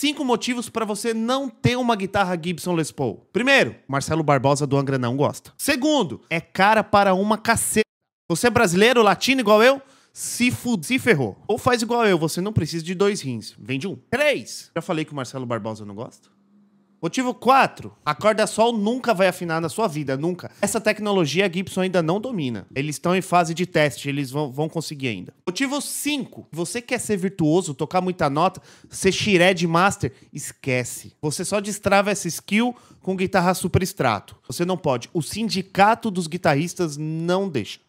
Cinco motivos para você não ter uma guitarra Gibson Les Paul. Primeiro, Marcelo Barbosa do Angra não gosta. Segundo, é cara para uma caceta. Você é brasileiro, latino igual eu? se, se ferrou. Ou faz igual eu, você não precisa de dois rins, vende um. Três. Já falei que o Marcelo Barbosa não gosta? Motivo 4. A corda sol nunca vai afinar na sua vida, nunca. Essa tecnologia a Gibson ainda não domina. Eles estão em fase de teste, eles vão, vão conseguir ainda. Motivo 5. Você quer ser virtuoso, tocar muita nota, ser xiré de master? Esquece. Você só destrava essa skill com guitarra super extrato. Você não pode. O sindicato dos guitarristas não deixa.